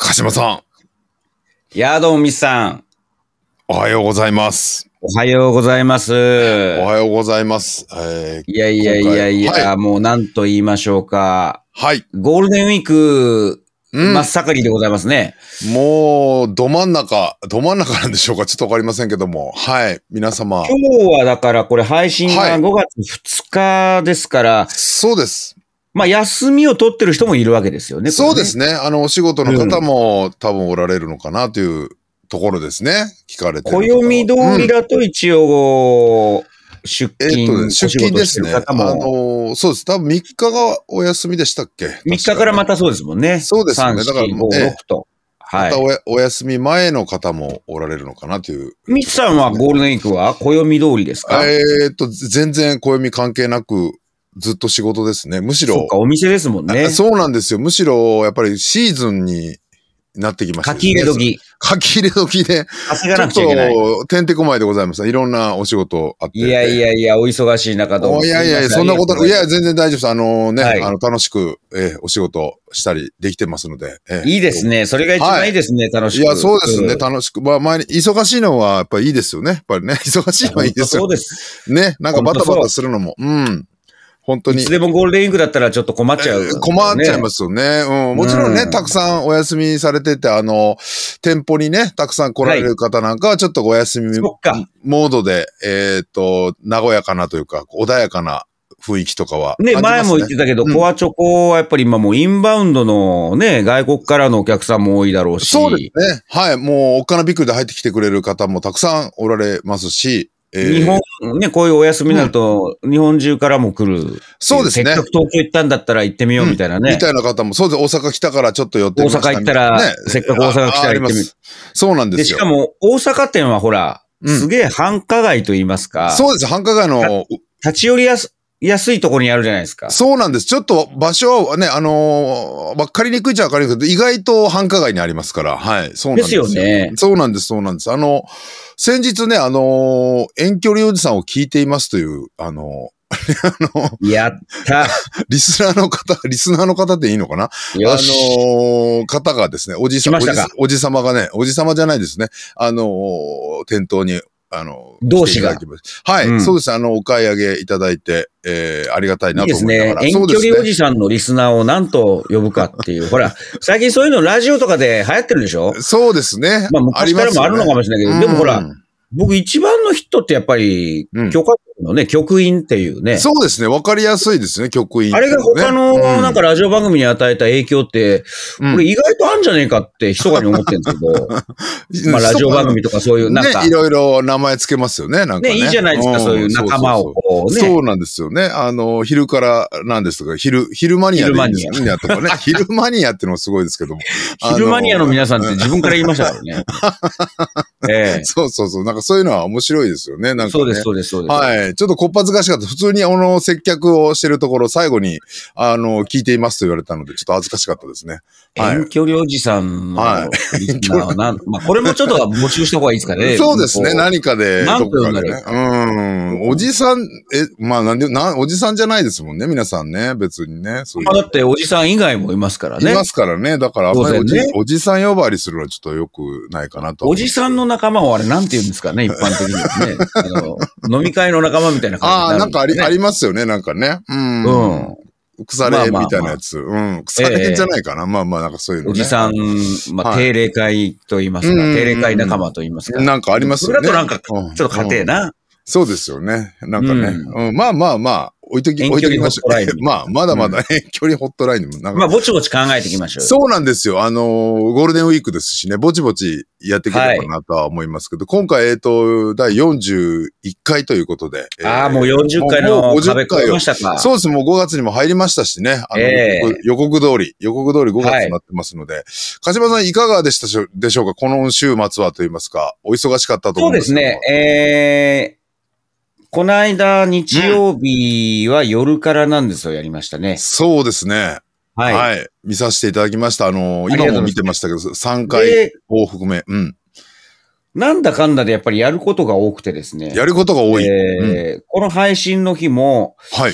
鹿島さん。ヤードミスさん。おはようございます。おはようございます。おはようございます。えー、いやいやいやいや、はい、もう何と言いましょうか。はい。ゴールデンウィーク、うん、真っ盛りでございますね。もう、ど真ん中、ど真ん中なんでしょうかちょっとわかりませんけども。はい。皆様。今日はだからこれ配信が5月2日ですから。はい、そうです。まあ、休みを取ってる人もいるわけですよね。そうですね。あの、お仕事の方も多分おられるのかなというところですね。聞かれてる。暦通りだと一応、出勤、えっね、出勤ですね。あのそうです。多分3日がお休みでしたっけ ?3 日からまたそうですもんね。そうですね。だから、もう、6と。はい、またお休み前の方もおられるのかなという、ね。ミツさんはゴールデンウィークは暦通りですかえー、っと、全然暦関係なくずっと仕事ですね。むしろ。そうか、お店ですもんね。そうなんですよ。むしろ、やっぱりシーズンになってきました、ね。書き入れ時。書き入れ時で、稼がなくちいい。ちょっと、てんてこまいでございます。いろんなお仕事あって。いやいやいや、お忙しい中どういやいやいや、そんなこと、いや、全然大丈夫です。あのね、はい、あの、楽しく、えー、お仕事したりできてますので。えー、いいですね。それが一番いいですね、はい、楽しく。いや、そうですね、楽しく。まあ、前に、忙しいのはやっぱりいいですよね。やっぱりね、忙しいのはいいですよ。そうです。ね、なんかバタバタするのも。うん。本当に。いつでもゴールデンウィークだったらちょっと困っちゃう、ね、困っちゃいますよね。うん。もちろんね、うん、たくさんお休みされてて、あの、店舗にね、たくさん来られる方なんかはちょっとお休み、モードで、えっ、ー、と、和やかなというか、穏やかな雰囲気とかはね、ね。前も言ってたけど、うん、コアチョコはやっぱり今もうインバウンドのね、外国からのお客さんも多いだろうし。そうですね。はい。もうおっかなびっくりで入ってきてくれる方もたくさんおられますし、えー、日本、ね、こういうお休みになると、日本中からも来る、うん、そうですね。せっかく東京行ったんだったら行ってみようみたいなね。うん、みたいな方も、そうです。大阪来たからちょっと寄ってみま大阪行ったら、ね、せっかく大阪来たら行ってみる。そうなんですよ。しかも、大阪店はほら、すげえ繁華街と言いますか。そうです。繁華街の。立ち寄りやす、安いところにあるじゃないですか。そうなんです。ちょっと場所はね、あのー、わかりにくいっちゃわかりにくいけど、意外と繁華街にありますから、はい。そうなんですよ。ですよね。そうなんです、そうなんです。あの、先日ね、あのー、遠距離おじさんを聞いていますという、あのー あの、やった。リスナーの方、リスナーの方でいいのかなあの、方がですね、おじさま、おじ様がね、おじ様じゃないですね、あの、店頭にあの、同志が。はい、うん、そうです。あの、お買い上げいただいて、えー、ありがたいなと思いながら。いいですね。遠距離おじさんのリスナーを何と呼ぶかっていう。ほら、最近そういうのラジオとかで流行ってるでしょそうですね。まあ、昔からもあるのかもしれないけど、ね、でもほら、僕一番のヒットってやっぱり、許可のね、局員っていうね。そうですね。わかりやすいですね、局員、ね、あれが他の、なんかラジオ番組に与えた影響って、これ意外とあるんじゃねえかって、ひそかに思ってるんですけど、まあラジオ番組とかそういう、なんか、ね。いろいろ名前つけますよね、なんかね。ねいいじゃないですか、そういう仲間をね。そうなんですよね。あの、昼からなんですとか、昼、昼マニアでいいんですとかね。昼マニアってのもすごいですけども。昼マニアの皆さんって自分から言いましたからね。ええ、そうそうそう。なんかそういうのは面白いですよね。なんか、ね、そうです、そうです、そうです。はい。ちょっとこっぱずかしかった。普通にあの、接客をしてるところ、最後に、あの、聞いていますと言われたので、ちょっと恥ずかしかったですね。はい、遠距離おじさんの、はい、まあ、これもちょっと募集した方がいいですかね。そうですね。何かで、何んだで、う。うん。おじさんえ、まあ、なんで、な、おじさんじゃないですもんね、皆さんね、別にね。ううまあ、だって、おじさん以外もいますからね。いますからね。だから、あんまりおじ,、おじさん呼ばわりするのはちょっと良くないかなと。おじさんの仲間をあれ、なんて言うんですかね、一般的にね。あの、飲み会の仲間みたいな感じ、ね、ああ、なんかあり、ありますよね、なんかね。うん。うん腐れみたいなやつ。うん。腐れじゃないかな。まあまあ、なんかそういうの、ね。おじさん、まあ、定例会と言いますか、定例会仲間と言いますか。なんかありますよね。それだとなんか、ちょっと家庭な。そうですよね。なんかね。うん、まあまあまあ、置いとき、置いときましょう。まあ、まだまだ遠距離ホットラインでもなんか。まあ、ぼちぼち考えていきましょう。そうなんですよ。あのー、ゴールデンウィークですしね、ぼちぼちやっていければなとは思いますけど、はい、今回、えっ、ー、と、第41回ということで。ああ、もう40回の壁越えましたか。そうです。もう5月にも入りましたしね。あの、えー、予告通り、予告通り5月になってますので、はい、鹿島さんいかがでしたでしょうかこの週末はと言いますか、お忙しかったと思うんですけど。そうですね。えーこの間、日曜日は夜からなんですよ、やりましたね。そうですね。はい。はい見させていただきました。あのーあ今も見てましたけど、3回往復目。うん。なんだかんだでやっぱりやることが多くてですね。やることが多い。えーこの配信の日も、はい。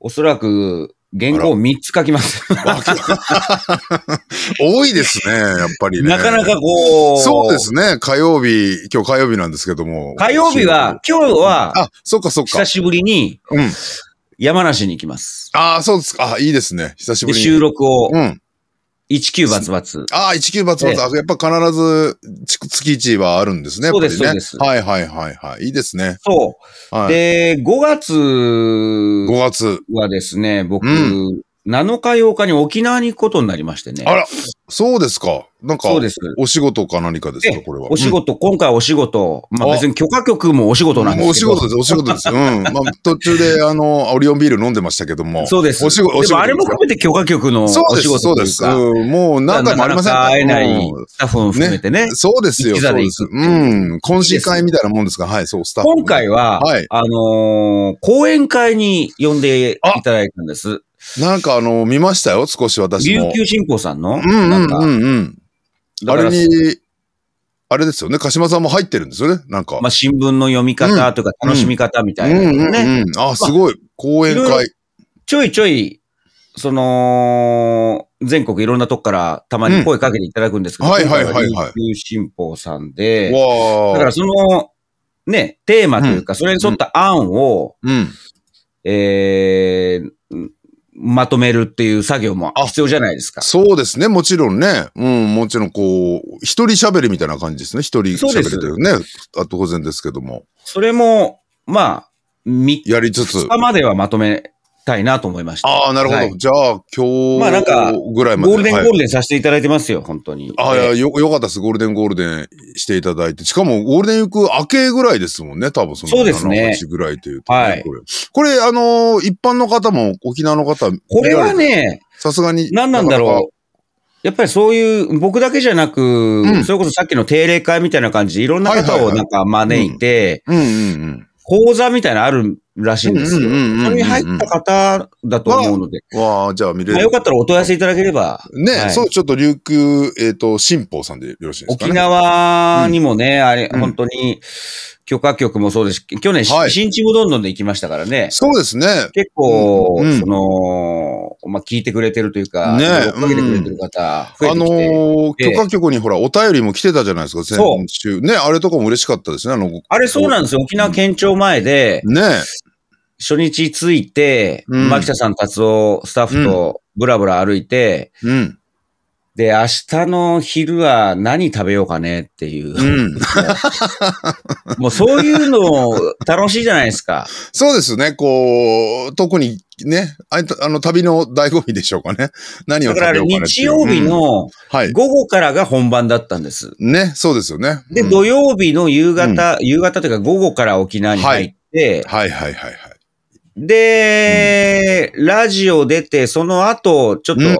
おそらく原稿を3つ書きます。多いですね、やっぱりね。なかなかこう。そうですね、火曜日、今日火曜日なんですけども。火曜日は、今日は、あ、そっかそっか。久しぶりに、うん。山梨に行きます。ああ、そうですか。あいいですね。久しぶりに。収録を、うん。19バツバツ。ああ、19バツバツ。やっぱ必ず月1はあるんですね。そうです、ね、そうです。はいはいはいはい。いいですね。そう。はい、で、5月。5月。はですね、僕、うん、7日8日に沖縄に行くことになりましてね。あら、そうですか。なんか、そうです。お仕事か何かですか、これは。お仕事、うん、今回お仕事。まあ別に許可局もお仕事なんですけど。お仕事です、お仕事です。うん。まあ途中で、あの、オリオンビール飲んでましたけども。そうです。お仕事、お仕事。でもあれも含めて許可局のお仕事そうです、そうです。うん、もう何回もありません会えないスタッフも含めてね。ねそうですよ、そうです。うん。懇親会みたいなもんですが、はい、そう、スタッフ。今回は、はい、あのー、講演会に呼んでいただいたんです。なんかあの、見ましたよ、少し私も。琉球新報さんのうんうんうんうん。あれに、あれですよね、鹿島さんも入ってるんですよね、なんか。まあ、新聞の読み方とか楽しみ方みたいな、ねあ、すごい。講演会。ちょいちょい、その、全国いろんなとこからたまに声かけていただくんですけど、はいはいはいはい。琉球新報さんで、わだからその、ね、テーマというか、それに沿った案を、えー、まとめるっていう作業も必要じゃないですか。そうですね。もちろんね。うん、もちろんこう、一人喋りみたいな感じですね。一人喋りというね。あ当然ですけども。それも、まあ、3やりつつ。まではまとめたいなと思いました。ああ、なるほど。はい、じゃあ、今日まあなんか、ぐらいまで。ゴールデンゴールデンさせていただいてますよ、はい、本当に。ああ、よ、よかったです。ゴールデンゴールデンしていただいて。しかも、ゴールデン行く明けぐらいですもんね、多分そのそうですね。ぐらいというと、ね、はい。これ、これあのー、一般の方も、沖縄の方、これはね、さすがに。何なんだろう。やっぱりそういう、僕だけじゃなく、うん、それこそさっきの定例会みたいな感じ、いろんな方をなんか招いて、講座みたいなあるらしいんですよ。それに入った方だと思うので。わあ、じゃあ見れる。よかったらお問い合わせいただければ。ね、はい、そう、ちょっと琉球、えっ、ー、と、新報さんでよろしいですか、ね、沖縄にもね、あれ、本当に、許可局もそうです去年、はい、新ちどんどんで行きましたからね。そうですね。結構、うん、その、まあ、聞いてくれてるというか、ね、追っかけてくれてる方増えてきて、うん、あのー、許可局にほら、お便りも来てたじゃないですか、先週。ね、あれとかも嬉しかったですね、あの。あれそうなんですよ、沖縄県庁前で。ね。初日着いて、うん、牧田さん、達夫、スタッフとブラブラ歩いて、うん、で、明日の昼は何食べようかねっていう。うん、もうそういうの楽しいじゃないですか。そうですね。こう、特にね、ああの旅の醍醐味でしょうかね。何を食べようかねだから日曜日の午後からが本番だったんです。うんはい、ね、そうですよね。で、土曜日の夕方、夕方というか午後から沖縄に入って、はいはいはいはい。で、ラジオ出て、その後、ちょっと、うん、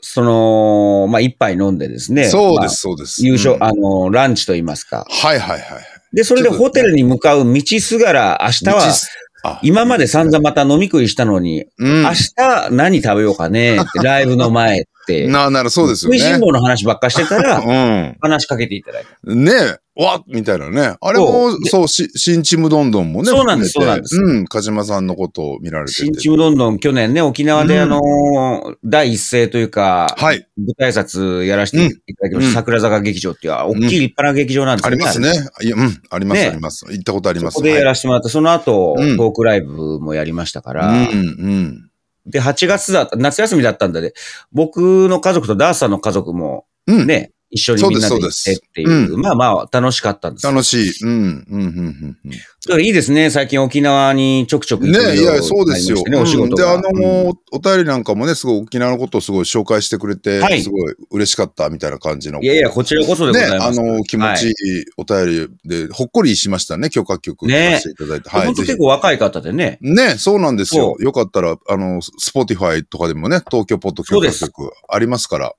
その、まあ、一杯飲んでですね。そうです、そうです。優勝、あの、ランチと言いますか。はいはいはい。で、それでホテルに向かう道すがら、明日は、今まで散々また飲み食いしたのに、うん、明日何食べようかねライブの前。なあ、なるそうですよね。食いしん坊の話ばっかしてたら、うん。話しかけていただいた。ねえ、わっみたいなね。あれも、そうし、新ームどんどんもね。そうなんです、そうなんです。うん、鹿島さんのことを見られてて。新ームどんどん、去年ね、沖縄であのーうん、第一声というか、はい。舞台挨拶やらせていただきました。うん、桜坂劇場っていう、大きい立派な劇場なんですね、ありますね。いや、うん、あります、あります。行ったことあります。そこでやらせてもらって、その後、トークライブもやりましたから、うん、うん。で、8月だった、夏休みだったんだね。僕の家族とダースさんの家族も、ね、一緒にみんなで行ってっていう。ううん、まあまあ、楽しかったんです。楽しい。うん。うん。うん。うん。だからいいですね。最近沖縄にちょくちょく行く、ね、ね。いや、そうですよ。ね、お仕事、うん、で、あのー、お便りなんかもね、すごい沖縄のことをすごい紹介してくれて、はい、すごい嬉しかったみたいな感じの。いやいや、こちらこそでございます。ね、あのー、気持ちいいお便りで、ほっこりしましたね、許可局。ね。せていただいて。はい。本当結構若い方でね。ね、そうなんですよ。よかったら、あの、スポティファイとかでもね、東京ポッド許可局ありますから。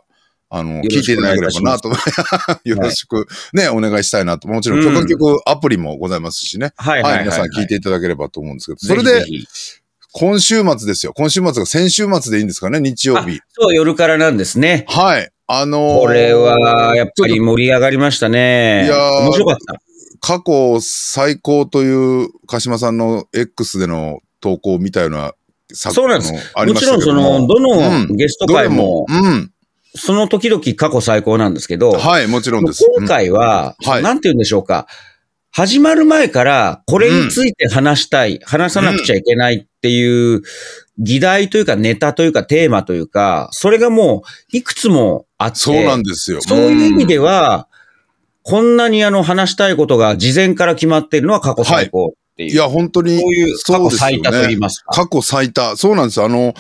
あの、聞いていただければなと、よろしくね、お願いしたいなと。もちろん、許可局アプリもございますしね。はい。はい、皆さん聞いていただければと思うんですけど、それで、今週末ですよ。今週末が先週末でいいんですかね、日曜日。そう、夜からなんですね。はい。あのー、これは、やっぱり盛り上がりましたね。いや面白かった。過去最高という鹿島さんの X での投稿を見たような作品そうなんです。もちろん、その、どのゲスト会も、うん、うんその時々過去最高なんですけど、はい、もちろんです。今回は、うんはい、なんて言うんでしょうか。始まる前からこれについて話したい、うん、話さなくちゃいけないっていう議題というかネタというかテーマというか、それがもういくつもあって。そうなんですよ。そういう意味では、うん、こんなにあの話したいことが事前から決まっているのは過去最高っていう。はい、いや、本当に。そういう過去最多と言いますか。過去最多。そうなんですよ。あの、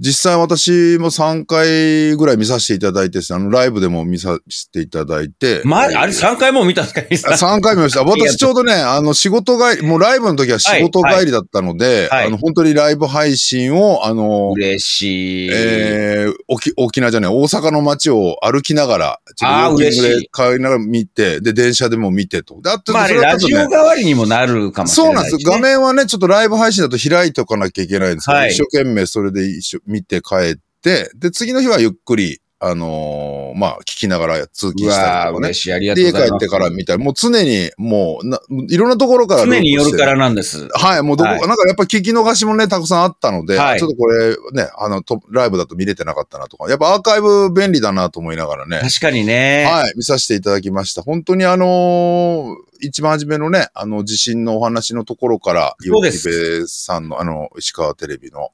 実際私も3回ぐらい見させていただいて、あの、ライブでも見させていただいて。まあ、あれ3回も見たんですか ?3 回見ました。私ちょうどね、あの、仕事帰り、もうライブの時は仕事帰りだったので、はいはい、あの、本当にライブ配信を、あの、嬉しい。えー、沖、沖縄じゃない、大阪の街を歩きながら、ちょっとウォで帰りながら見て、で、電車でも見てと。で、あと、まあ、れラジオ代わりにもなるかもしれない、ね、そうなんです。画面はね、ちょっとライブ配信だと開いておかなきゃいけないんですけど、はい、一生懸命それで一緒。見て帰って、で、次の日はゆっくり、あのー、まあ、聞きながら通勤したりとかね。嬉ありがとうございます。家帰ってから見たい。もう常に、もうな、いろんなところから常に夜からなんです。はい、もうどこ、はい、なんかやっぱ聞き逃しもね、たくさんあったので、はい、ちょっとこれね、あの、ライブだと見れてなかったなとか、やっぱアーカイブ便利だなと思いながらね。確かにね。はい、見させていただきました。本当にあのー、一番初めのね、あの、地震のお話のところから、岩木部さんの、あの、石川テレビの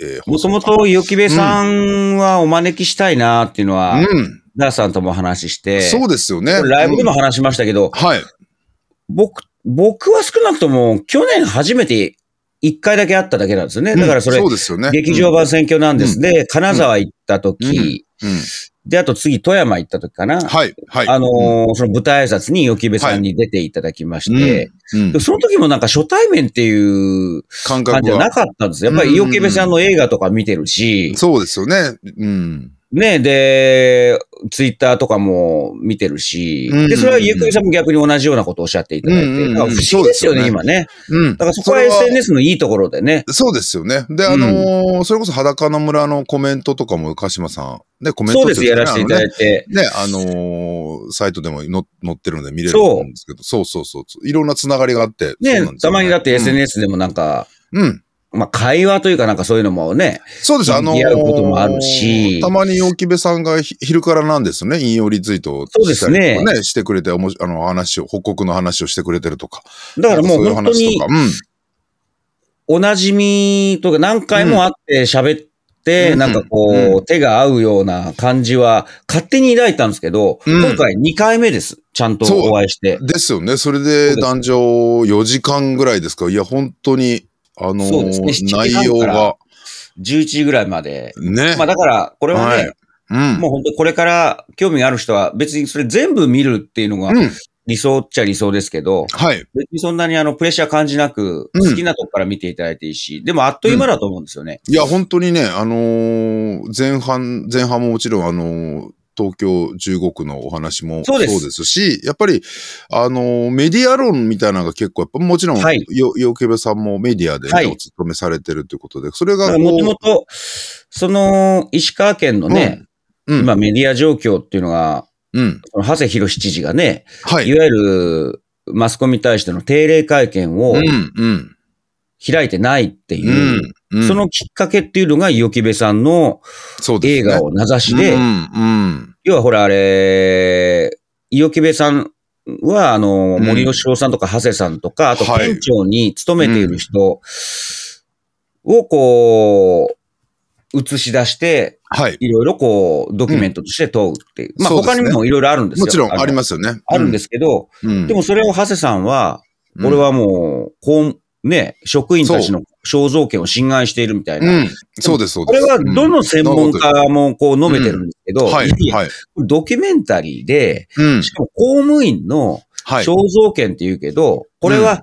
えー、もともと、ゆきべさんはお招きしたいなっていうのは、うん。ダーさんとも話して、そうですよね。ライブでも話しましたけど、うん、はい。僕、僕は少なくとも、去年初めて一回だけ会っただけなんですよね。だからそれ、うん、そうですよね。劇場版選挙なんです。うん、で、金沢行った時、うんで、あと次、富山行った時かな。はい。はい。あのー、その舞台挨拶に、よきべさんに出ていただきまして、はいうんうん、その時もなんか初対面っていう感じじゃなかったんですやっぱり、よきべさんの映画とか見てるし。そうですよね。うん。ね、で、ツイッターとかも見てるし、で、それはゆうくりさんも逆に同じようなことをおっしゃっていただいて、うんうんうん、不思議ですよね、今ね。うん。だからそこは SNS のいいところでね。そうですよね。で、あのーうん、それこそ裸の村のコメントとかも鹿島さん、ね、コメント、とそうです、やらせていただいて。ね、あのー、サイトでも載ってるので見れると思うんですけど、そうそうそうそういろんなつながりがあって。ね、ねたまにだって SNS でもなんか、うん、うんまあ、会話というかなんかそういうのもね。そうです。あのー、うこともあるし。たまに陽気部さんが昼からなんですね、引用リツイートを、そうですね。ね、してくれて、おもあの話を、報告の話をしてくれてるとか。だからもう本当に、おなじみとか何回も会って喋って、うん、なんかこう、うん手が合うような感じは勝手に抱いたんですけど、今回2回目です。ちゃんとお会いして。ですよね。それで壇上4時間ぐらいですか。いや、本当に。あのね内容が。11時ぐらいまで。ね。まあだから、これはね、はいうん、もう本当これから興味がある人は別にそれ全部見るっていうのが理想っちゃ理想ですけど、うん、はい。別にそんなにあのプレッシャー感じなく、好きなとこから見ていただいていいし、うん、でもあっという間だと思うんですよね。いや、本当にね、あのー、前半、前半ももちろんあのー、東京15区のお話もそうですし、やっぱり、あの、メディア論みたいなのが結構、やっぱもちろん、はい、よ、よけべさんもメディアで、ねはい、お勤めされてるということで、それがもともと、その、石川県のね、うん、うん、メディア状況っていうのが、うん。その長谷博知事がね、はい。いわゆる、マスコミに対しての定例会見を、うん、うん。開いてないっていう、そのきっかけっていうのが、よきべさんの映画を名指しで、要はほら、あれ、よきべさんは、あの、森吉郎さんとか、長谷さんとか、あと、県庁に勤めている人を、こう、映し出して、はい。いろいろこう、ドキュメントとして問うっていう。まあ、他にもいろいろあるんですよ。もちろんありますよね。あるんですけど、でもそれを長谷さんは、俺はもう、ね、職員たちの肖像権を侵害しているみたいな。うん、そうです、そうです。これはどの専門家もこう述べてるんですけど、はいドキュメンタリーで、うん、しかも公務員の肖像権って言うけど、これは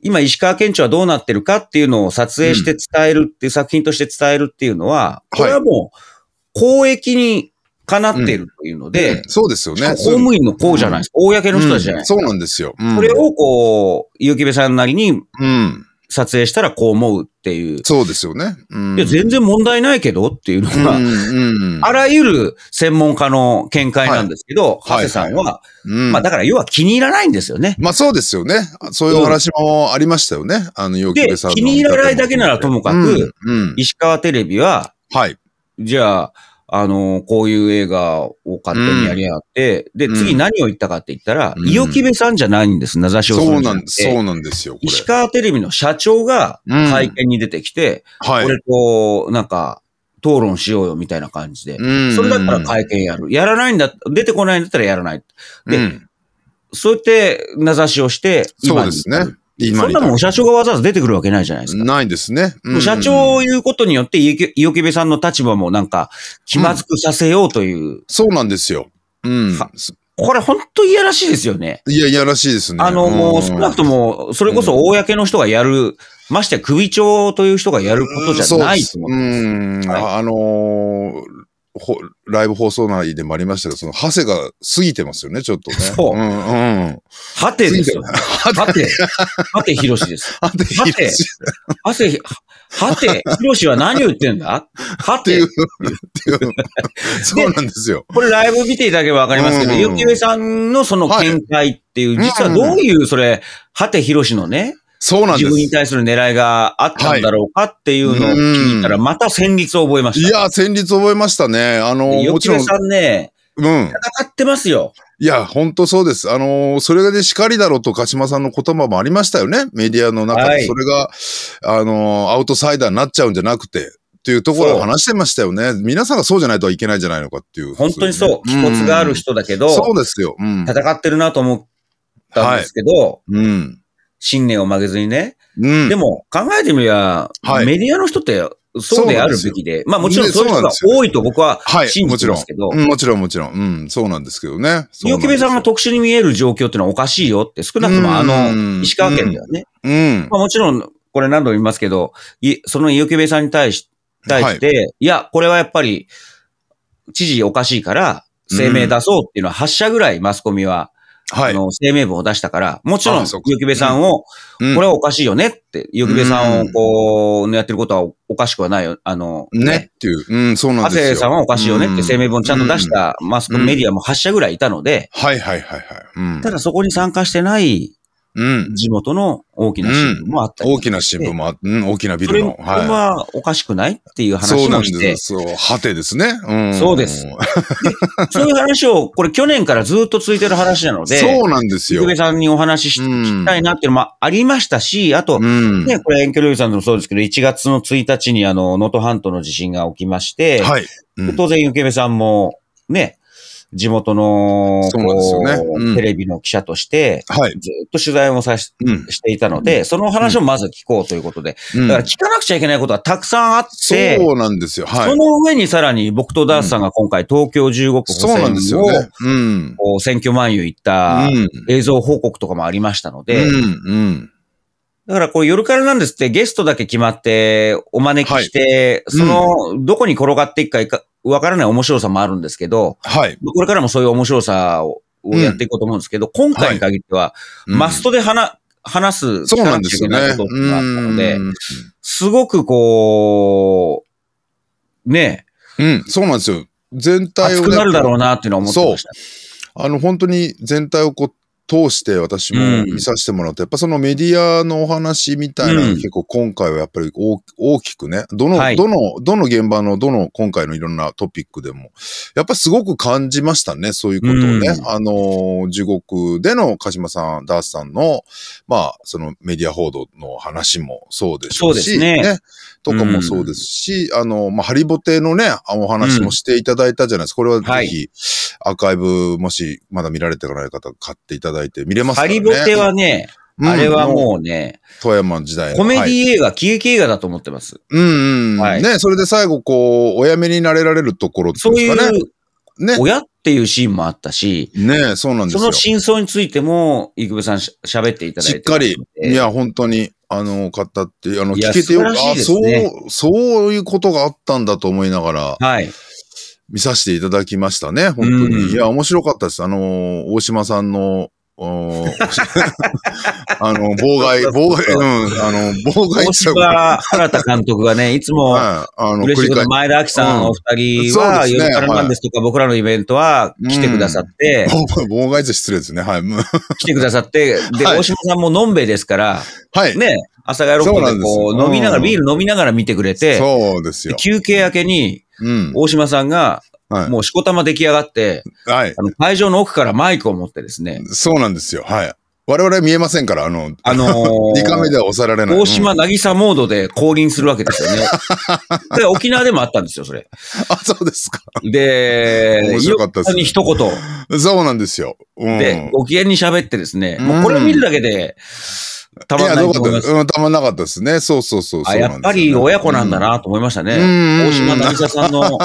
今石川県庁はどうなってるかっていうのを撮影して伝えるっていう作品として伝えるっていうのは、これはもう公益にかなっているというので、うん、そうですよね。公務員のこうじゃないですか、うん、公の人たちじゃない、うん、そうなんですよ。それをこう、ゆうきべさんなりに、撮影したらこう思うっていう。そうですよね。いや、全然問題ないけどっていうのが、あらゆる専門家の見解なんですけど、はい、さんは、いまあだから要は気に入らないんですよね。まあそうですよね。そういうお話もありましたよね。あの、ゆうきべさんの。気に入らないだけならともかく、うん石川テレビは、はい。じゃあ、あの、こういう映画を勝手にやり合って、うん、で、次何を言ったかって言ったら、伊予木部さんじゃないんです、名指しをそうなんです。そうなんですよ。石川テレビの社長が会見に出てきて、うん、はい、と、なんか、討論しようよみたいな感じで、それだったら会見やる。やらないんだ、出てこないんだったらやらない。で、そうやって名指しをして、今にそうですね。そんなもん社長がわざわざ出てくるわけないじゃないですか。ないですね。うん、社長を言うことによって、いよけべさんの立場もなんか気まずくさせようという。うん、そうなんですよ。うん。これ本当いやらしいですよね。いや、いやらしいですね。あの、もう少なくとも、それこそ公の人がやる、うん、まして首長という人がやることじゃないと思うです。うん、はい、あのー、ライブ放送内でもありましたけど、その、ハセが過ぎてますよね、ちょっとね。そう。うんうん。ハテですよ。ハテ。ハテヒロシです。ハテヒロシ。ハテ、ハテ、ヒロシは何を言ってんだハテ。そうなんですよ。これライブ見ていただければわかりますけど、ゆきうえさんのその見解っていう、実はどういう、それ、ハテヒロシのね、そうなんです。自分に対する狙いがあったんだろうかっていうのを聞いたら、また戦律を覚えました。いや、戦律覚えましたね。あの、もちろん。さんね、うん。戦ってますよ。いや、本当そうです。あのそれでしかりだろうと鹿島さんの言葉もありましたよね。メディアの中で。はい、それが、あのアウトサイダーになっちゃうんじゃなくて。っていうところを話してましたよね。皆さんがそうじゃないといけないんじゃないのかっていう。本当にそう。気骨がある人だけど、うん、そうですよ、うん。戦ってるなと思ったんですけど、はい、うん。信念を曲げずにね。うん、でも、考えてみりゃ、はい、メディアの人って、そうであるべきで。でまあもちろんそういう人が多いと僕は信じてますけど。はい、もちろん、もちろん、もちろん。うん、そうなんですけどね。ゆうきべさんが特殊に見える状況ってのはおかしいよって、少なくともあの、石川県ではね。うん。まあもちろん、これ何度も言いますけど、いそのゆうきべさんに対し対して、はい、いや、これはやっぱり、知事おかしいから、声明出そうっていうのは8社ぐらいマスコミははい、あの、声明文を出したから、もちろん、ゆきべさんを、うん、これはおかしいよねって、ゆきべさんをこう、やってることはおかしくはないよ、あの、ね、ねっていう。うん、そうなんですよ。さんはおかしいよねって声明文をちゃんと出したマスコミメディアも8社ぐらいいたので、はいはいはいはい。ただそこに参加してないうん。地元の大きな新聞もあったり、うん、大きな新聞もあ、うん、大きなビルの。はい。これはおかしくないっていう話をして。そうなんですよ。果てですね。うん。そうです で。そういう話を、これ去年からずっと続いてる話なので。そうなんですよ。ゆさんにお話しし,、たいなっていうのもありましたし、あと、うん、ね、これ遠距離さんでもそうですけど、1月の1日にあの、能登半島の地震が起きまして、はい。うん、当然、ゆけべさんも、ね、地元の、そうなんですよね、うん、テレビの記者として、はい、ずっと取材もさし,、ていたので、その話をまず聞こうということで、うん、だから聞かなくちゃいけないことはたくさんあって、そうなんですよ。はい、その上にさらに僕とダースさんが今回東京15区選を、そうなんですよねうん、選挙前に行った映像報告とかもありましたので、うんだからこう夜からなんですってゲストだけ決まってお招きして、はい、そのどこに転がっていくかわからない面白さもあるんですけど、はい。これからもそういう面白さをやっていこうと思うんですけど、今回に限っては、マストで話、話す、そうなんですよね。ことがあったので、すごくこう、ねうん、そうなんですよ。全体を、ね。熱くなるだろうなっていうのは思ってました。そう。あの、本当に全体をこう、通して私も見させてもらうと、うん、やっぱそのメディアのお話みたいなの結構今回はやっぱり大きくね、どの、はい、どの、どの現場のどの今回のいろんなトピックでも、やっぱすごく感じましたね、そういうことをね。うん、あの、地獄での鹿島さん、ダースさんの、まあ、そのメディア報道の話もそうでしょうし、うね、ね、とかもそうですし、うん、あの、まあ、ハリボテのね、お話もしていただいたじゃないですか。これはぜひ、はいアーカイブ、もしまだ見られてない方、買っていただいて見れますかね。ハリボテはね、うん、あれはもうね、富山時代コメディ映画、はい、喜劇映画だと思ってます。うんうん。はい、ね、それで最後、こう、おやめになれられるところっていうかね。そういう、ね。親っていうシーンもあったし。ねそうなんですよ。その真相についても、生部さんしゃべっていただいて。しっかり。いや、本当に。あの買って、あの、聞けてよかった、ね、そう、そういうことがあったんだと思いながら、はい。見させていただきましたね、本当に。いや、面白かったです。あの、大島さんの あの、妨害、妨害、うん、あの、妨害しち原田監督がね、いつも、はい、あの、嬉しいこと、前田明さんお二人は、ニカルなんですとか、僕らのイベントは来てくださって、妨害って失礼ですね、はい。来てくださって、で、大島さんものんべいですから、はい。ね、朝が喜んでこう、飲みながら、ビール飲みながら見てくれて、そうですよ。休憩明けに、大島さんが、はい、もうしこたま出来上がって、はい、会場の奥からマイクを持ってですね。そうなんですよ。はい。我々見えませんから、あの、あのー、2回目では抑えられない。大島渚モードで降臨するわけですよね。で、れ沖縄でもあったんですよ、それ。あ、そうですか。で、面白かったです、に一言。そうなんですよ。うん、で、ご機嫌に喋ってですね、もうこれを見るだけで、たまんないたまなかったですね。そうそうそうね、やっぱり親子なんだなと思いましたね。大島渚さんの、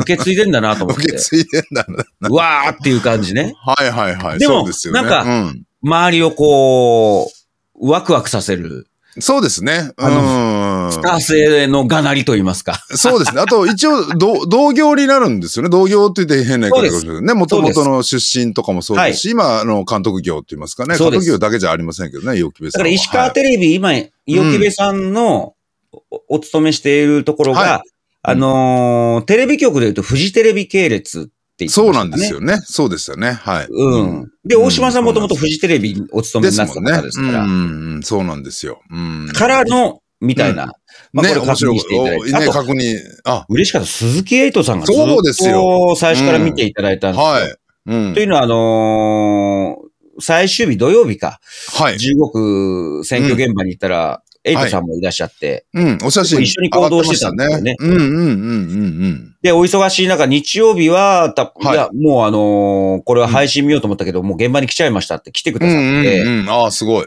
受け継いでんだなと思って。受け継いでんだな。うわーっていう感じね。はいはいはい。でも、でね、なんか、うん周りをこう、ワクワクさせる。そうですね。うん。スター性のがなりと言いますか。そうですね。あと、一応、同業になるんですよね。同業って言って変な言い方ですけどね。もともとの出身とかもそうですし、今、あの、監督業って言いますかね。監督業だけじゃありませんけどね、陽気部さん。だから、石川テレビ、はい、今、陽気部さんのお勤めしているところが、はい、あのー、テレビ局で言うと、フジテレビ系列ってね、そうなんですよね。そうですよね。はい。うん。で、大島さんもともとフジテレビにお勤めになった方ですから。ね、うん、そうなんですよ。うん。からの、みたいな。まあ、これ確認していただいて。ね、確認。あ、嬉しかった。鈴木エイトさんがずっと最初から見ていただいたんですよ。はい。うん。というのは、あの最終日土曜日か。はい。中国選挙現場に行ったら、エイトさんもいらっしゃって。はい、うん、お写真。一緒に行動してたんですよね。ねうんうんうんうんうん。で、お忙しい中、日曜日は、たいや、もうあのー、これは配信見ようと思ったけど、うん、もう現場に来ちゃいましたって来てくださって。うんうんうん、ああ、すごい。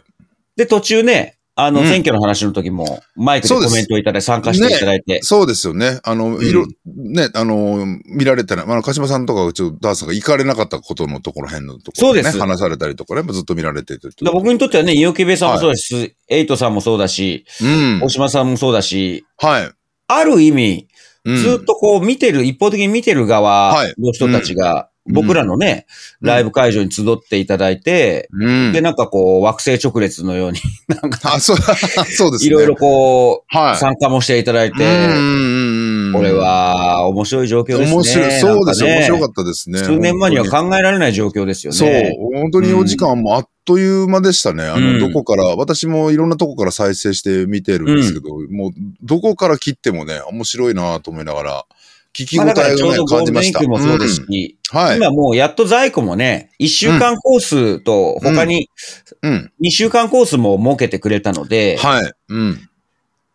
で、途中ね、あの、選挙の話の時も、マイクでコメントをいただいて、参加していただいて。そうですよね。あの、いろ、ね、あの、見られたら、あの、鹿島さんとか、ちょっとダースさんが行かれなかったことのところ辺のところ、そうです。話されたりとかね、ずっと見られてて僕にとってはね、うきべさんもそうですし、エイトさんもそうだし、うん。大島さんもそうだし、はい。ある意味、ずっとこう見てる、一方的に見てる側の人たちが、僕らのね、うん、ライブ会場に集っていただいて、うん、で、なんかこう、惑星直列のように、なんか、そそうですね。いろいろこう、はい、参加もしていただいて、これは、面白い状況ですね。面白い、そうですね。面白かったですね。数年前には考えられない状況ですよね。そう、本当にお時間もあっという間でしたね。あの、どこから、私もいろんなとこから再生して見てるんですけど、もう、どこから切ってもね、面白いなと思いながら。聞き応えを、ね、ちょうどゴールデンウィークもそうですし、うん、はい、今もうやっと在庫もね、1週間コースと他に、2週間コースも設けてくれたので、はい。うん。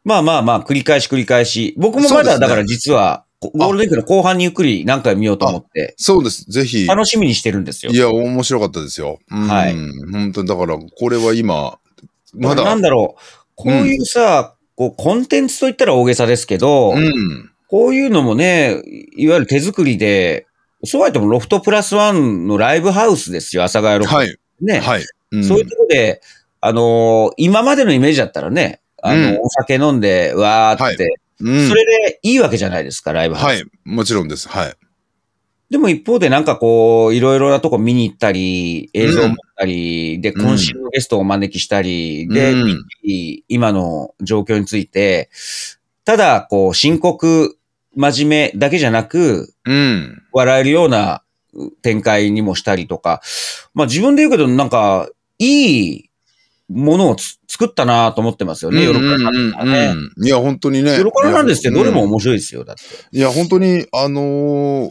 まあまあまあ、繰り返し繰り返し。僕もまだだから実は、ゴールデンウィークの後半にゆっくり何回見ようと思って。そうです。ぜひ。楽しみにしてるんですよ。いや、面白かったですよ。はい。本当に、だから、これは今、まだ。なんだろう。こういうさ、うん、こう、コンテンツといったら大げさですけど、うん、こういうのもね、いわゆる手作りで、そうやってもロフトプラスワンのライブハウスですよ、阿佐ヶ谷ロフト。はい。ね。はい。うん、そういうところで、あのー、今までのイメージだったらね、あの、うん、お酒飲んで、わーって、はいうん、それでいいわけじゃないですか、ライブハウス。はい、もちろんです。はい。でも一方でなんかこう、いろいろなとこ見に行ったり、映像を持ったり、うん、で、今週のゲストをお招きしたり、うん、で、今の状況について、ただ、こう、深刻真面目だけじゃなく、うん。笑えるような展開にもしたりとか、まあ自分で言うけど、なんか、いいものを作ったなと思ってますよね、ヨーロッパね。いや、本当にね。ヨーロッパなんですけど、どれも面白いですよ、だって。いや、本当に、あのー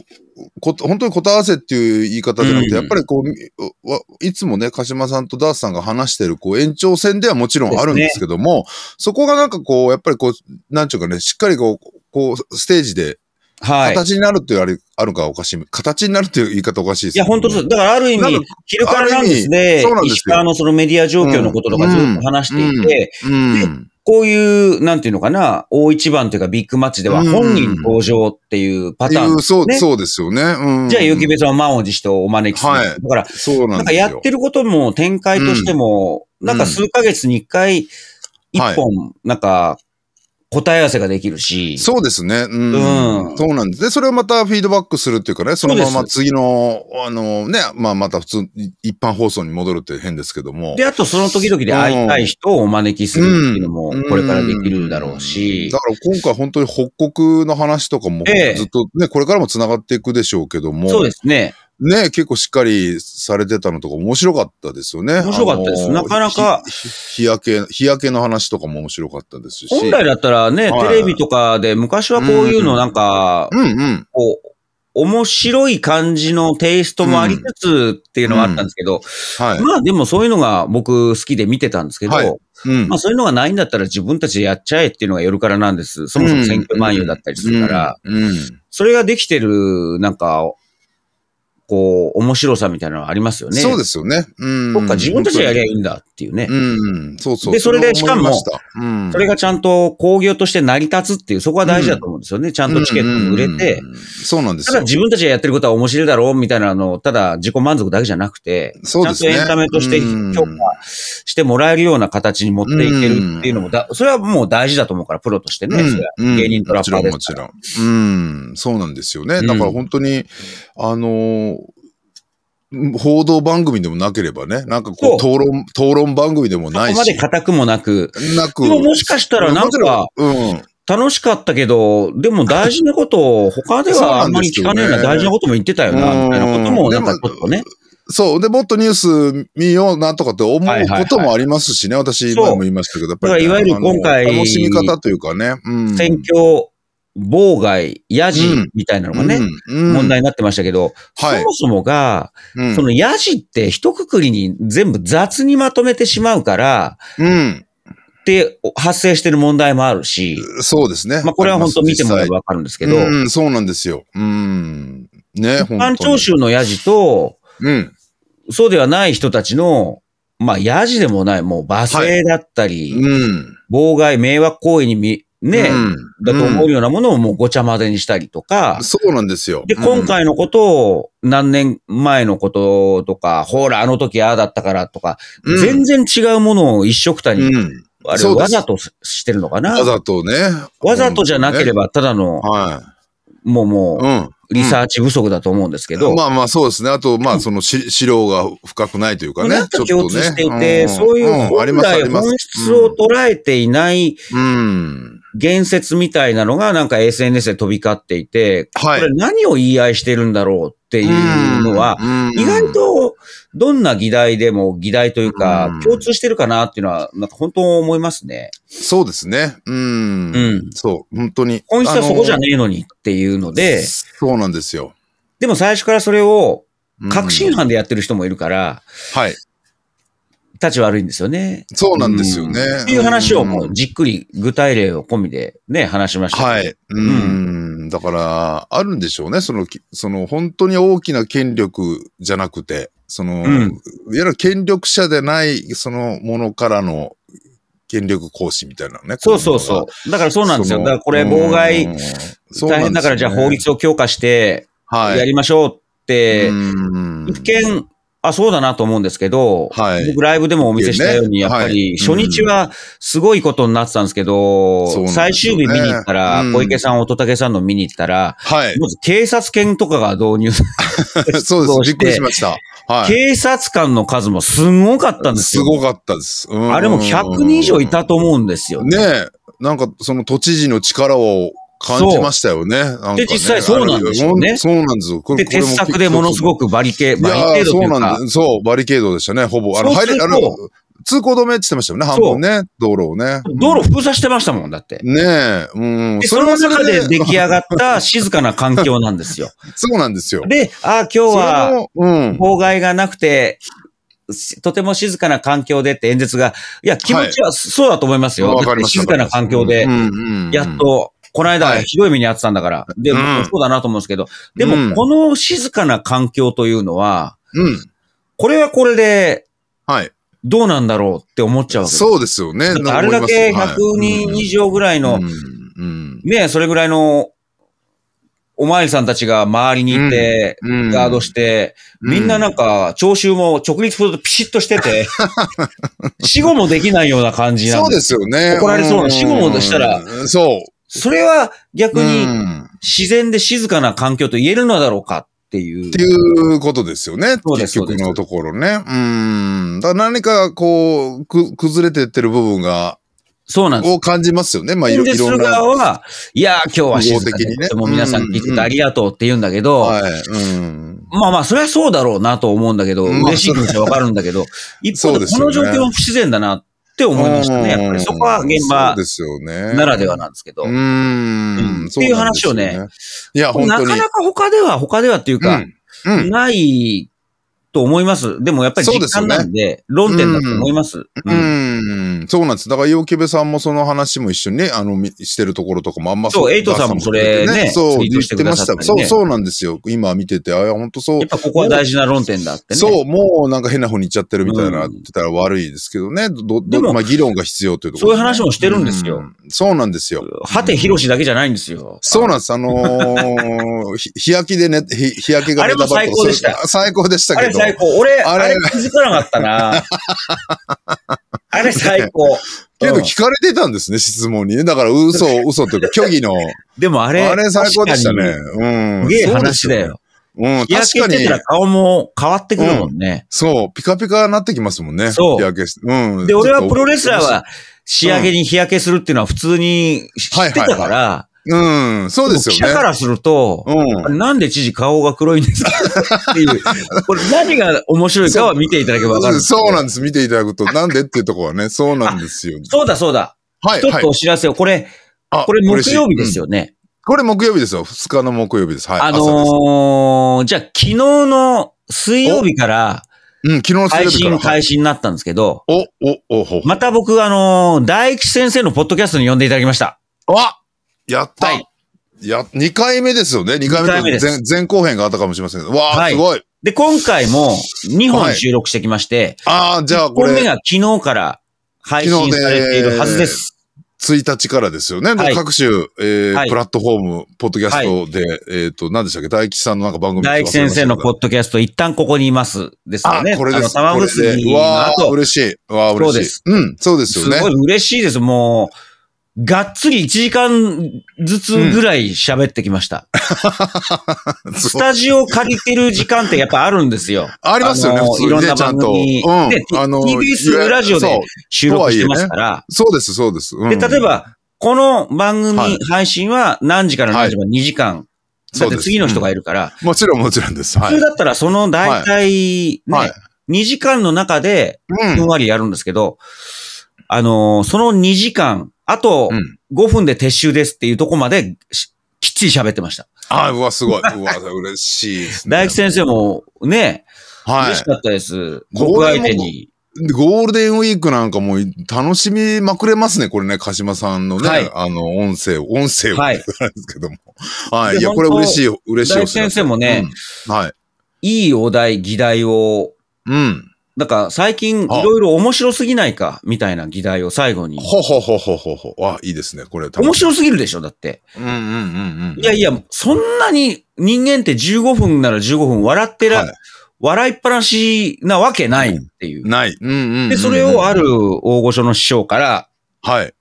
こ本当に答え合わせっていう言い方じゃなくて、うん、やっぱりこう、いつもね、鹿島さんとダースさんが話してる、こう、延長戦ではもちろんあるんですけども、ね、そこがなんかこう、やっぱりこう、なんちゅうかね、しっかりこう、こう、ステージではい。形になるってある、あるかおかしい。形になるっていう言い方おかしいです、ね、いや、本当そう。だからある意味、昼からなんですね。そうなんです石川のそのメディア状況のこととかずっと話していて、うんうんうんこういう、なんていうのかな、大一番というかビッグマッチでは本人登場っていうパターン、ねうん、そう、そうですよね。うん、じゃあ、ゆきべさんは満を持してお招きする。はい、だから、そうなんなんかやってることも展開としても、うん、なんか数ヶ月に一回、一本、なんか、答え合わせができるし。そうですね。うん。うん、そうなんです。で、それをまたフィードバックするっていうかね、そのまま次の、あのね、まあまた普通、一般放送に戻るって変ですけども。で、あとその時々で会いたい人をお招きするっていうのも、これからできるだろうし、うんうん。だから今回本当に北国の話とかも、ずっとね、えこれからも繋がっていくでしょうけども。そうですね。ね、結構しっかりされてたのとか面白かったですよね。面白かったです。なかなか。日焼け、日焼けの話とかも面白かったですし。本来だったらね、テレビとかで昔はこういうのなんか、うんうん、こう面白い感じのテイストもありつつっていうのはあったんですけど、はい、まあでもそういうのが僕好きで見てたんですけど、うん、まあそういうのがないんだったら自分たちでやっちゃえっていうのが夜からなんです。そもそも選挙万有だったりするから、それができてるなんかこう、面白さみたいなのありますよね。そうですよね。うん。そっか、自分たちでやりゃいいんだっていうね。うん、そうそう。で、それで、しかも、うん、それがちゃんと工業として成り立つっていう、そこは大事だと思うんですよね。うん、ちゃんとチケットも売れて、うんうんうん。そうなんですよ。ただ自分たちがやってることは面白いだろうみたいなの、ただ自己満足だけじゃなくて、そうですね、ちゃんとエンタメとして評価してもらえるような形に持っていけるっていうのもだ、それはもう大事だと思うから、プロとしてね。うん、芸人とラッパーですもちろん、もちろん。うん、そうなんですよね。だから本当に、あのー、報道番組でもなければね、なんかこう、討論、討論番組でもないし。そこまで固くもなく。なく。でももしかしたらなんか、うん。楽しかったけど、でも大事なことを、他ではあんまり聞かないような大事なことも言ってたよな、みたいなことも、なんかちょっとね。そう。で、もっとニュース見ようなとかって思うこともありますしね。私、今も言いましたけど、やっぱり、ね、いわゆる今回、楽しみ方というかね。うん、選挙妨害、ヤジみたいなのがね、問題になってましたけど、そもそもが、そのヤジって一括りに全部雑にまとめてしまうから、で発生してる問題もあるし、そうですね。まあこれは本当見てもらえばわかるんですけど、そうなんですよ。うん。ね、一般聴衆のヤジと、うん、そうではない人たちの、まあ、ヤジでもない、もう罵声だったり、はいうん、妨害、迷惑行為にみ、ね、うん、だと思うようなものをもうごちゃ混ぜにしたりとか。そうなんですよ。で、今回のことを、何年前のこととか、ほら、あの時ああだったからとか、全然違うものを一緒くたに、あれ、わざとしてるのかなわざとね。わざとじゃなければ、ただの、はい、もうもう、リサーチ不足だと思うんですけど。まあまあそうですね。あと、まあその資料が深くないというかね。なんか共通していて、そういう本来本質を捉えていない、うん言説みたいなのがなんか SNS で飛び交っていて、これ何を言い合いしてるんだろうっていうのは、意外とどんな議題でも議題というか、共通してるかなっていうのは、なんか本当思いますね。そうですね。うん。うん。そう、本当に。本質はそこじゃねえのにっていうので、そうなんですよ。でも最初からそれを確信犯でやってる人もいるから、はい。たち悪いんですよね。そうなんですよね。うん、っていう話をもうじっくり具体例を込みでね、話しました。はい。うん。だから、あるんでしょうね。その、その本当に大きな権力じゃなくて、その、うん、いわゆる権力者でない、そのものからの権力行使みたいなね。そうそうそう。だからそうなんですよ。だからこれ妨害、大変だからじゃあ法律を強化して、やりましょうって、一見、あ、そうだなと思うんですけど、はい、僕ライブでもお見せしたように、やっぱり初日はすごいことになってたんですけど、はいうん、最終日見に行ったら、小池さん、乙武さんの見に行ったら、はい、まず警察犬とかが導入 そうです、びっくりしました。はい、警察官の数もすごかったんですよ。すごかったです。あれも100人以上いたと思うんですよね。ねえ。なんかその都知事の力を感じましたよね。ねで、実際そうなんですよね。そうなんですよ。これで、鉄柵でものすごくバリケード、バリケードというか。そうなんです。そう、バリケードでしたね、ほぼ。あの、入れ、あの、通行止めって言ってましたよね、半分ね、道路をね。道路封鎖してましたもん、だって。ねえ、うん。で、その中で出来上がった静かな環境なんですよ。そうなんですよ。で、ああ、今日は、うん、妨害がなくて、とても静かな環境でって演説が、いや、気持ちはそうだと思いますよ。はい、静かな環境で、やっとこの間、ひどい目に遭ってたんだから。で、もそうだなと思うんですけど、でも、この静かな環境というのは、うん。これはこれで、はい。どうなんだろうって思っちゃうわけそうですよね。あれだけ100人以上ぐらいの、ね、それぐらいのおまわりさんたちが周りにいて、うん、ガードして、うん、みんななんか、聴衆も直立するとピシッとしてて、死後もできないような感じなんそうですよね。怒られそうな。死後もしたら、そう。それは逆に自然で静かな環境と言えるのだろうかっていう。っていうことですよね。結局のところね。うん。だか何かこう、く、崩れてってる部分が、そうなんです。を感じますよね。まあ、いろいろ。する側は、いや今日は静かに、ね、も皆さん聞いてありがとうって言うんだけど、はい、うん、まあまあ、それはそうだろうなと思うんだけど、嬉しい気持ちはわかるんだけど、一方でこの状況は不自然だなっって思いましたね。やっぱりそこは現場ならではなんですけど。う、ん。っていう話をね。いや、本当に。なかなか他では、他ではっていうか、ないと思います。でもやっぱり実感なんで、でね、論点だと思います。うん。ん、そうなんです。だから、陽気部さんもその話も一緒にね、あの、してるところとかもあんまそう。そう、エイトさんもそれね、そう、言ってました、そう、そうなんですよ。今見てて、あ、本当そう。やっぱここは大事な論点だってね。そう、もうなんか変な方に行っちゃってるみたいな、って言ったら悪いですけどね。ど、ど、まあ議論が必要というところ、そういう話もしてるんですよ。そうなんですよ。はてひろしだけじゃないんですよ。そうなんです。あのー、日焼けでね、日焼けがあれも最高でした。最高でしたけど。最高。俺、あれ気づかなかったな。あれ最高。けど聞かれてたんですね、質問にね。だから嘘、嘘というか、虚偽の。でもあれ、あれ最高でしたね。うん。すげえ話だよ。うん、確かに。顔も変わってくるもんね、そう、ピカピカになってきますもんね。そう。日焼けして。うん。で、俺はプロレスラーは仕上げに日焼けするっていうのは普通に知ってたから、うん、そうですよね。記者からすると、うん、なんで知事顔が黒いんですか っていう、これ何が面白いかは見ていただけばわかるそうなんです。見ていただくと、なんでっていうところはね、そうなんですよ。そうだそうだ。はい。ちょっとお知らせを、これ、これ木曜日ですよね。これ木曜日ですよ。二日の木曜日です。はい。あのー、じゃあ昨日の水曜日から、うん、昨日の水曜日から。配信、開始になったんですけど、お、お、お、ほ。また僕、あのー、大吉先生のポッドキャストに呼んでいただきました。あやった、はい、や、2回目ですよね。2回目前前後編があったかもしれませんけど。わあ、はい、すごい。で、今回も2本収録してきまして。はい、ああ、じゃあこれ。1本目が昨日から配信されているはずです。1日からですよね。はい、各種、えー、はい、プラットフォーム、ポッドキャストで、はい、えっ、ー、と、何でしたっけ大吉さんのなんか番組大吉先生のポッドキャスト、一旦ここにいます。ですよね。あ、これです。あの、玉結びの後。わ嬉しい。わ嬉しい。そうです。うん、そうですよね。すごい嬉しいです。もう、がっつり1時間ずつぐらい喋ってきました。うん、スタジオ借りてる時間ってやっぱあるんですよ。ありますよね、普通ね、いろんな番組。うん、で、TBS ラジオで収録してますから。ね、そうです、そうです、うん、で、例えば、この番組配信は何時から何時まで2時間。はい、だっ次の人がいるから。うん、もちろん、もちろんです。はい、普通だったらその大体ね、はい、2時間の中でふんわりやるんですけど、あのー、その2時間、あと、5分で撤収ですっていうとこまで、きっちり喋ってました。あうわ、すごい。うわ、嬉しいですね。大吉先生もね、はい、嬉しかったです。僕相手に。ゴールデンウィークなんかも楽しみまくれますね、これね、鹿島さんのね、はい、あの、音声を、音声を、はい、ですけども。はい。いや、これ嬉しい、嬉しい。大吉先生もね、うん、はい。いいお題、議題を、うん。だから最近いろいろ面白すぎないかみたいな議題を最後に。ほほほほほほ。あ、いいですね。これ面白すぎるでしょだって。うんうんうんうん。いやいや、そんなに人間って15分なら15分笑ってら、はい、笑いっぱなしなわけないっていう。うん、ない。うんうんうんうん、で、それをある大御所の師匠から、はい。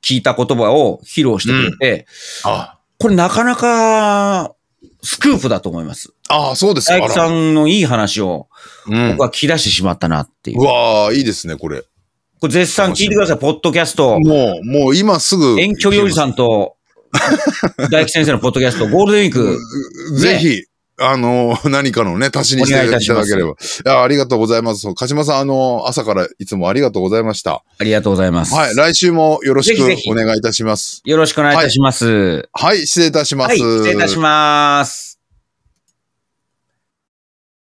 聞いた言葉を披露してくれて、うん、あこれなかなかスクープだと思います。ああ、そうですか。大さんのいい話を、僕は聞き出してしまったなっていう。うん、うわあ、いいですね、これ。これ絶賛聞いてください、ポッドキャスト。もう、もう今すぐ。遠距離おじさんと、大工先生のポッドキャスト、ゴールデンウィーク。ぜひ、あの、何かのね、足しにしていただければ。いや、ありがとうございます。鹿島さん、あの、朝からいつもありがとうございました。ありがとうございます。はい、来週もよろしくお願いいたします。よろしくお願いいたします。はい、はい、失礼いたします。はい、失礼いたします。